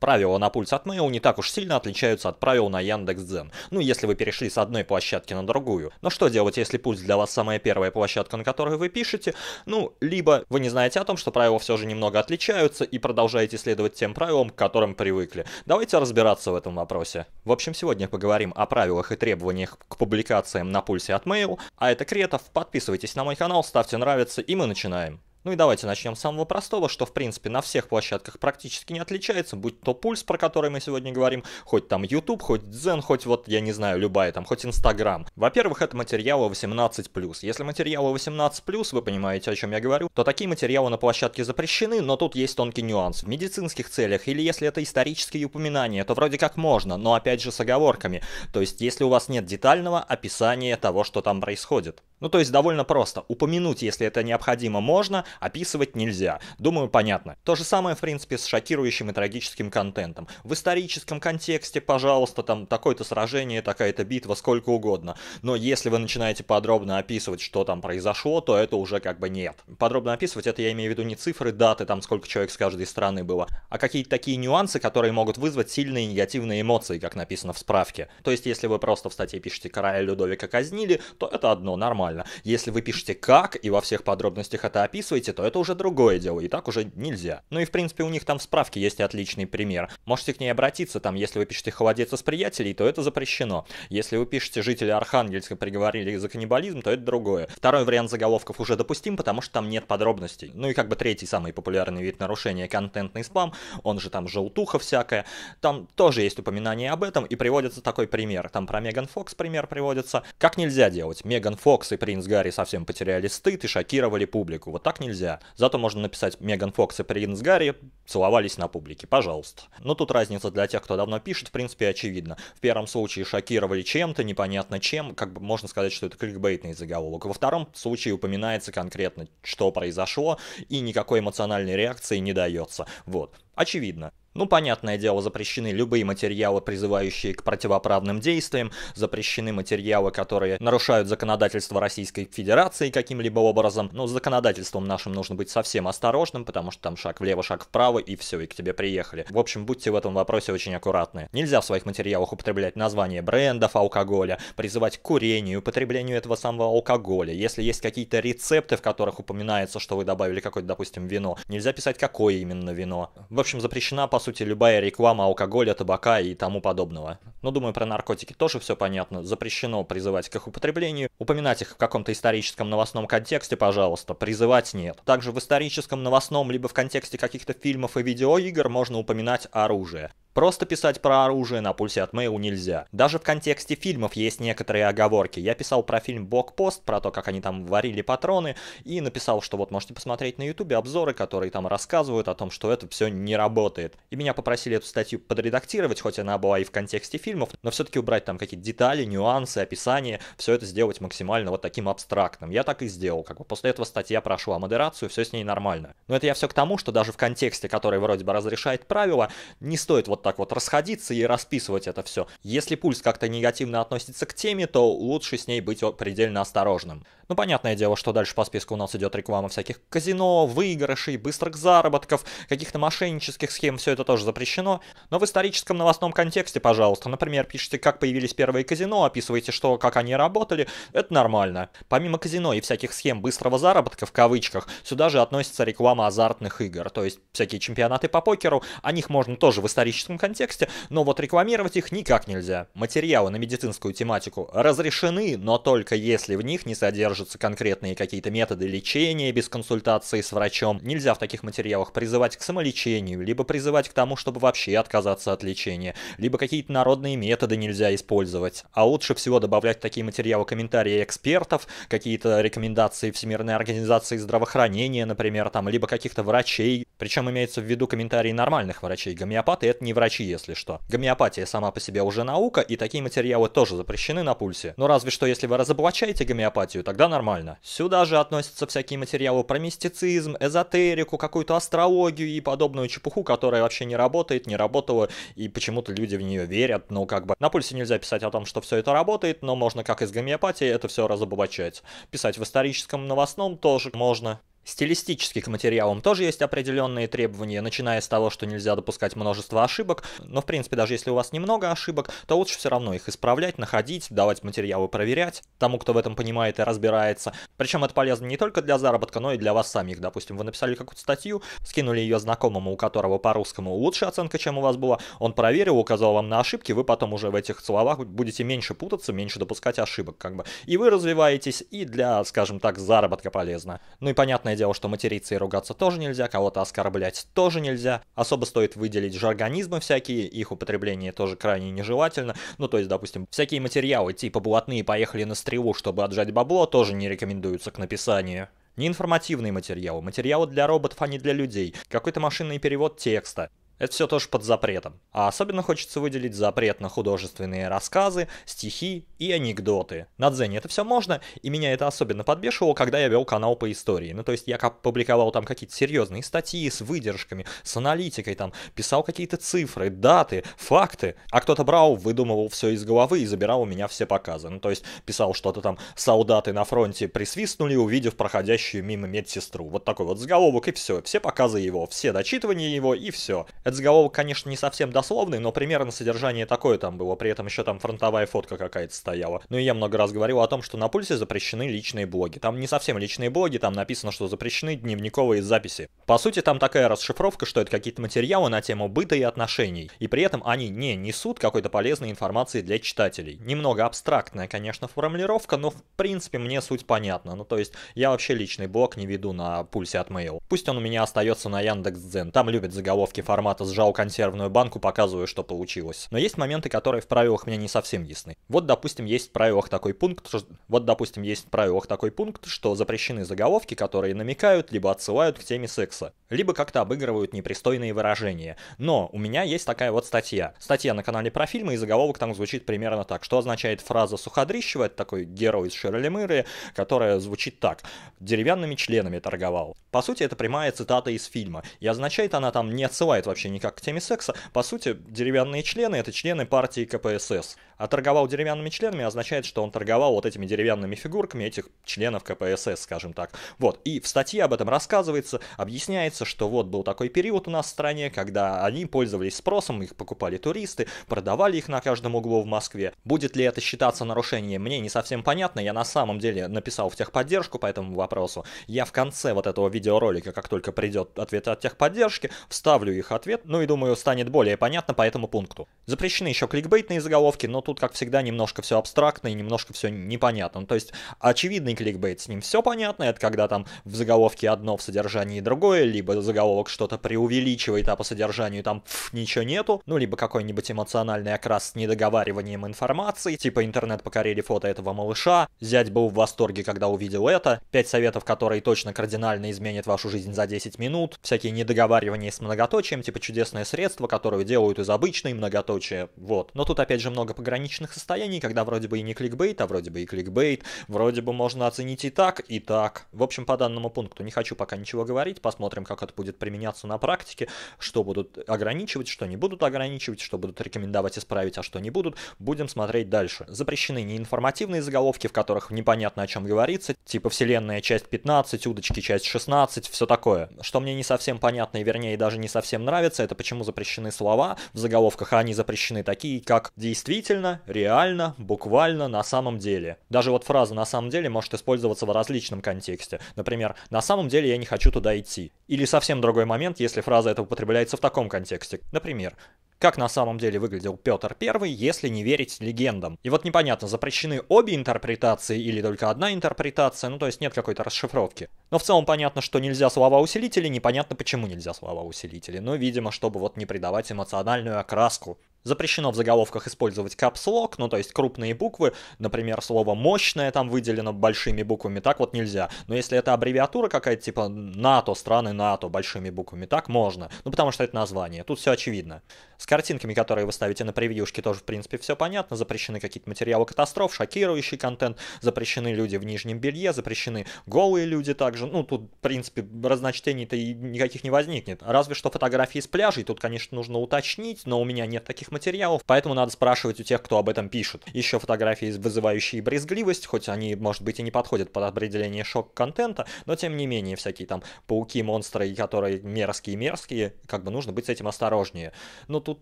правила на пульс от Mail не так уж сильно отличаются от правил на Яндекс.Дзен, ну если вы перешли с одной площадки на другую. Но что делать, если пульс для вас самая первая площадка, на которой вы пишете? Ну, либо вы не знаете о том, что правила все же немного отличаются и продолжаете следовать тем правилам, к которым привыкли. Давайте разбираться в этом вопросе. В общем, сегодня поговорим о правилах и требованиях к публикациям на пульсе от Mail, а это Кретов, подписывайтесь на мой канал, ставьте нравится и мы начинаем. Ну и давайте начнем с самого простого, что в принципе на всех площадках практически не отличается, будь то пульс, про который мы сегодня говорим, хоть там YouTube, хоть Дзен, хоть вот, я не знаю, любая там, хоть Instagram. Во-первых, это материалы 18+. Если материалы 18+, вы понимаете, о чем я говорю, то такие материалы на площадке запрещены, но тут есть тонкий нюанс. В медицинских целях или если это исторические упоминания, то вроде как можно, но опять же с оговорками. То есть если у вас нет детального описания того, что там происходит. Ну то есть довольно просто. Упомянуть, если это необходимо, можно, описывать нельзя. Думаю, понятно. То же самое, в принципе, с шокирующим и трагическим контентом. В историческом контексте, пожалуйста, там такое-то сражение, такая-то битва, сколько угодно. Но если вы начинаете подробно описывать, что там произошло, то это уже как бы нет. Подробно описывать это я имею в виду не цифры, даты, там сколько человек с каждой стороны было, а какие-то такие нюансы, которые могут вызвать сильные негативные эмоции, как написано в справке. То есть, если вы просто в статье пишете «Короля Людовика казнили», то это одно, нормально. Если вы пишете «Как» и во всех подробностях это описываете, делаете, то это уже другое дело, и так уже нельзя. Ну и в принципе у них там в справке есть отличный пример. Можете к ней обратиться, там, если вы пишете «холодец из приятелей», то это запрещено. Если вы пишете «жители Архангельска приговорили за каннибализм», то это другое. Второй вариант заголовков уже допустим, потому что там нет подробностей. Ну и как бы третий самый популярный вид нарушения — контентный спам, он же там желтуха всякая. Там тоже есть упоминание об этом, и приводится такой пример. Там про Меган Фокс пример приводится. Как нельзя делать? Меган Фокс и принц Гарри совсем потеряли стыд и шокировали публику. Вот так нельзя нельзя. Зато можно написать Меган Фокс и принц Гарри целовались на публике, пожалуйста. Но тут разница для тех, кто давно пишет, в принципе, очевидна. В первом случае шокировали чем-то, непонятно чем, как бы можно сказать, что это кликбейтный заголовок. Во втором случае упоминается конкретно, что произошло, и никакой эмоциональной реакции не дается. Вот. Очевидно. Ну, понятное дело, запрещены любые материалы, призывающие к противоправным действиям, запрещены материалы, которые нарушают законодательство Российской Федерации каким-либо образом. Но с законодательством нашим нужно быть совсем осторожным, потому что там шаг влево, шаг вправо, и все, и к тебе приехали. В общем, будьте в этом вопросе очень аккуратны. Нельзя в своих материалах употреблять название брендов алкоголя, призывать к курению, употреблению этого самого алкоголя. Если есть какие-то рецепты, в которых упоминается, что вы добавили какое-то, допустим, вино, нельзя писать, какое именно вино. В общем, запрещена по сути, любая реклама алкоголя, табака и тому подобного. Но ну, думаю, про наркотики тоже все понятно. Запрещено призывать к их употреблению. Упоминать их в каком-то историческом новостном контексте, пожалуйста, призывать нет. Также в историческом новостном, либо в контексте каких-то фильмов и видеоигр можно упоминать оружие. Просто писать про оружие на пульсе от Мэйл нельзя. Даже в контексте фильмов есть некоторые оговорки. Я писал про фильм «Блокпост», про то, как они там варили патроны, и написал, что вот можете посмотреть на ютубе обзоры, которые там рассказывают о том, что это все не работает. И меня попросили эту статью подредактировать, хоть она была и в контексте фильмов, но все-таки убрать там какие-то детали, нюансы, описание, все это сделать максимально вот таким абстрактным. Я так и сделал, как бы после этого статья прошла модерацию, все с ней нормально. Но это я все к тому, что даже в контексте, который вроде бы разрешает правила, не стоит вот вот так вот расходиться и расписывать это все. Если пульс как-то негативно относится к теме, то лучше с ней быть предельно осторожным. Ну, понятное дело, что дальше по списку у нас идет реклама всяких казино, выигрышей, быстрых заработков, каких-то мошеннических схем, все это тоже запрещено. Но в историческом новостном контексте, пожалуйста, например, пишите, как появились первые казино, описывайте, что, как они работали, это нормально. Помимо казино и всяких схем быстрого заработка, в кавычках, сюда же относится реклама азартных игр, то есть всякие чемпионаты по покеру, о них можно тоже в историческом медицинском контексте, но вот рекламировать их никак нельзя. Материалы на медицинскую тематику разрешены, но только если в них не содержатся конкретные какие-то методы лечения без консультации с врачом. Нельзя в таких материалах призывать к самолечению, либо призывать к тому, чтобы вообще отказаться от лечения, либо какие-то народные методы нельзя использовать. А лучше всего добавлять в такие материалы комментарии экспертов, какие-то рекомендации Всемирной организации здравоохранения, например, там, либо каких-то врачей, причем имеется в виду комментарии нормальных врачей. Гомеопаты это не врачи, если что. Гомеопатия сама по себе уже наука, и такие материалы тоже запрещены на пульсе. Но разве что если вы разоблачаете гомеопатию, тогда нормально. Сюда же относятся всякие материалы про мистицизм, эзотерику, какую-то астрологию и подобную чепуху, которая вообще не работает, не работала, и почему-то люди в нее верят, но как бы на пульсе нельзя писать о том, что все это работает, но можно как из гомеопатии это все разоблачать. Писать в историческом новостном тоже можно. Стилистически к материалам тоже есть определенные требования, начиная с того, что нельзя допускать множество ошибок, но в принципе даже если у вас немного ошибок, то лучше все равно их исправлять, находить, давать материалы проверять тому, кто в этом понимает и разбирается. Причем это полезно не только для заработка, но и для вас самих. Допустим, вы написали какую-то статью, скинули ее знакомому, у которого по-русскому лучше оценка, чем у вас была, он проверил, указал вам на ошибки, вы потом уже в этих словах будете меньше путаться, меньше допускать ошибок, как бы. И вы развиваетесь, и для, скажем так, заработка полезно. Ну и понятное дело, что материться и ругаться тоже нельзя, кого-то оскорблять тоже нельзя. Особо стоит выделить жаргонизмы всякие, их употребление тоже крайне нежелательно. Ну, то есть, допустим, всякие материалы типа «блатные поехали на стрелу, чтобы отжать бабло» тоже не рекомендуются к написанию. Неинформативные материалы, материалы для роботов, а не для людей, какой-то машинный перевод текста, это все тоже под запретом. А особенно хочется выделить запрет на художественные рассказы, стихи и анекдоты. На Дзене это все можно, и меня это особенно подбешивало, когда я вел канал по истории. Ну, то есть я публиковал там какие-то серьезные статьи с выдержками, с аналитикой, там, писал какие-то цифры, даты, факты. А кто-то брал, выдумывал все из головы и забирал у меня все показы. Ну, то есть писал что-то там, солдаты на фронте присвистнули, увидев проходящую мимо медсестру. Вот такой вот заголовок, и все. Все показы его, все дочитывания его, и все. Этот заголовок, конечно, не совсем дословный, но примерно содержание такое там было, при этом еще там фронтовая фотка какая-то стояла. Ну и я много раз говорил о том, что на пульсе запрещены личные блоги. Там не совсем личные блоги, там написано, что запрещены дневниковые записи. По сути, там такая расшифровка, что это какие-то материалы на тему быта и отношений, и при этом они не несут какой-то полезной информации для читателей. Немного абстрактная, конечно, формулировка, но в принципе мне суть понятна. Ну то есть я вообще личный блог не веду на пульсе от Mail. Пусть он у меня остается на Яндекс.Дзен, там любят заголовки формат куда-то сжал консервную банку, показываю, что получилось. Но есть моменты, которые в правилах мне не совсем ясны. Вот, допустим, есть в правилах такой пункт, что... вот, допустим, есть в правилах такой пункт, что запрещены заголовки, которые намекают, либо отсылают к теме секса, либо как-то обыгрывают непристойные выражения. Но у меня есть такая вот статья. Статья на канале про фильмы, и заголовок там звучит примерно так. Что означает фраза Суходрищева, это такой герой из Ширли Мыры, которая звучит так. «Деревянными членами торговал». По сути, это прямая цитата из фильма. И означает она там не отсылает вообще вообще никак к теме секса. По сути, деревянные члены — это члены партии КПСС. А торговал деревянными членами означает, что он торговал вот этими деревянными фигурками этих членов КПСС, скажем так. Вот, и в статье об этом рассказывается, объясняется, что вот был такой период у нас в стране, когда они пользовались спросом, их покупали туристы, продавали их на каждом углу в Москве. Будет ли это считаться нарушением, мне не совсем понятно, я на самом деле написал в техподдержку по этому вопросу. Я в конце вот этого видеоролика, как только придет ответ от техподдержки, вставлю их ответ ответ, ну и думаю, станет более понятно по этому пункту. Запрещены еще кликбейтные заголовки, но тут, как всегда, немножко все абстрактно и немножко все непонятно. Ну, то есть очевидный кликбейт, с ним все понятно, это когда там в заголовке одно, в содержании другое, либо заголовок что-то преувеличивает, а по содержанию там пф, ничего нету, ну либо какой-нибудь эмоциональный окрас с недоговариванием информации, типа интернет покорили фото этого малыша, зять был в восторге, когда увидел это, 5 советов, которые точно кардинально изменят вашу жизнь за 10 минут, всякие недоговаривания с многоточием, типа чудесное средство, которое делают из обычной многоточия, вот. Но тут опять же много пограничных состояний, когда вроде бы и не кликбейт, а вроде бы и кликбейт, вроде бы можно оценить и так, и так. В общем, по данному пункту не хочу пока ничего говорить, посмотрим, как это будет применяться на практике, что будут ограничивать, что не будут ограничивать, что будут рекомендовать исправить, а что не будут, будем смотреть дальше. Запрещены неинформативные заголовки, в которых непонятно о чем говорится, типа вселенная часть 15, удочки часть 16, все такое. Что мне не совсем понятно и вернее даже не совсем нравится, нравится, это почему запрещены слова в заголовках, а они запрещены такие, как «действительно», «реально», «буквально», «на самом деле». Даже вот фраза «на самом деле» может использоваться в различном контексте. Например, «на самом деле я не хочу туда идти». Или совсем другой момент, если фраза эта употребляется в таком контексте. Например, как на самом деле выглядел Петр I, если не верить легендам. И вот непонятно, запрещены обе интерпретации или только одна интерпретация, ну то есть нет какой-то расшифровки. Но в целом понятно, что нельзя слова усилители, непонятно почему нельзя слова усилители, но видимо, чтобы вот не придавать эмоциональную окраску Запрещено в заголовках использовать капслог, ну то есть крупные буквы, например, слово «мощное» там выделено большими буквами, так вот нельзя. Но если это аббревиатура какая-то типа НАТО, страны НАТО большими буквами, так можно. Ну потому что это название, тут все очевидно. С картинками, которые вы ставите на превьюшке, тоже в принципе все понятно. Запрещены какие-то материалы катастроф, шокирующий контент, запрещены люди в нижнем белье, запрещены голые люди также. Ну тут, в принципе, разночтений-то никаких не возникнет. Разве что фотографии с пляжей, тут, конечно, нужно уточнить, но у меня нет таких таких материалов, поэтому надо спрашивать у тех, кто об этом пишет. Еще фотографии, вызывающие брезгливость, хоть они, может быть, и не подходят под определение шок-контента, но тем не менее всякие там пауки, монстры, которые мерзкие-мерзкие, как бы нужно быть с этим осторожнее. Но тут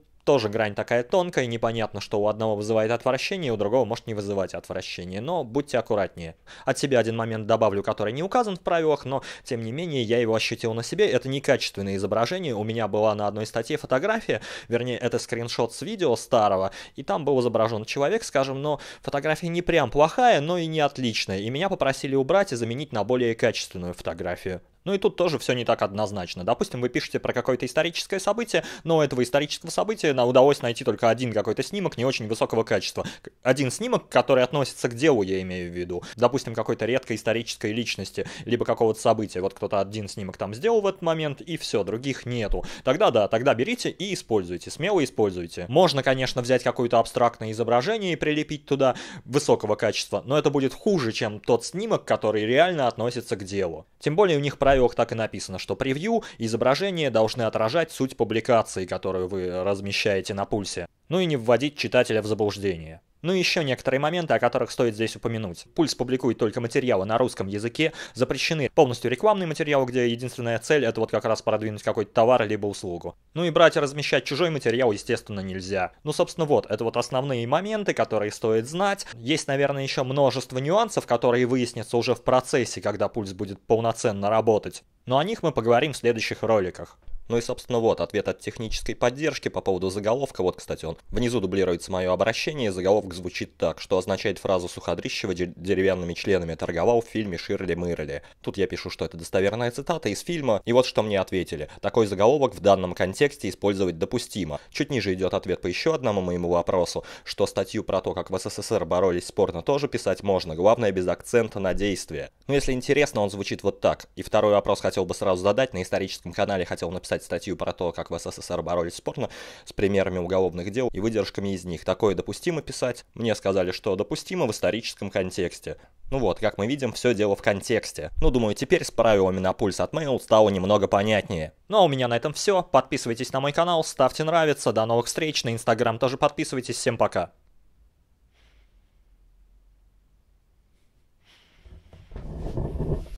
тоже грань такая тонкая, непонятно, что у одного вызывает отвращение, у другого может не вызывать отвращение, но будьте аккуратнее. От себя один момент добавлю, который не указан в правилах, но тем не менее я его ощутил на себе, это некачественное изображение, у меня была на одной статье фотография, вернее это скриншот с видео старого, и там был изображен человек, скажем, но фотография не прям плохая, но и не отличная, и меня попросили убрать и заменить на более качественную фотографию. Ну и тут тоже все не так однозначно. Допустим, вы пишете про какое-то историческое событие, но у этого исторического события нам удалось найти только один какой-то снимок не очень высокого качества. Один снимок, который относится к делу, я имею в виду. Допустим, какой-то редкой исторической личности, либо какого-то события. Вот кто-то один снимок там сделал в этот момент, и все, других нету. Тогда да, тогда берите и используйте, смело используйте. Можно, конечно, взять какое-то абстрактное изображение и прилепить туда высокого качества, но это будет хуже, чем тот снимок, который реально относится к делу. Тем более у них правилах так и написано, что превью изображения должны отражать суть публикации, которую вы размещаете на пульсе, ну и не вводить читателя в заблуждение. Ну и еще некоторые моменты, о которых стоит здесь упомянуть. Пульс публикует только материалы на русском языке, запрещены полностью рекламные материалы, где единственная цель это вот как раз продвинуть какой-то товар либо услугу. Ну и брать и размещать чужой материал, естественно, нельзя. Ну, собственно, вот, это вот основные моменты, которые стоит знать. Есть, наверное, еще множество нюансов, которые выяснятся уже в процессе, когда пульс будет полноценно работать. Но о них мы поговорим в следующих роликах. Ну и, собственно, вот ответ от технической поддержки по поводу заголовка. Вот, кстати, он внизу дублируется мое обращение. Заголовок звучит так, что означает фразу Суходрищева «Деревянными членами торговал в фильме Ширли Мырли». Тут я пишу, что это достоверная цитата из фильма, и вот что мне ответили. Такой заголовок в данном контексте использовать допустимо. Чуть ниже идет ответ по еще одному моему вопросу, что статью про то, как в СССР боролись спорно, тоже писать можно, главное без акцента на действие. Но ну, если интересно, он звучит вот так. И второй вопрос хотел бы сразу задать, на историческом канале хотел написать написать статью про то, как в СССР боролись спорно с примерами уголовных дел и выдержками из них. Такое допустимо писать? Мне сказали, что допустимо в историческом контексте. Ну вот, как мы видим, все дело в контексте. Ну, думаю, теперь с правилами на пульс от Mail стало немного понятнее. Ну а у меня на этом все. Подписывайтесь на мой канал, ставьте нравится. До новых встреч. На Инстаграм тоже подписывайтесь. Всем пока.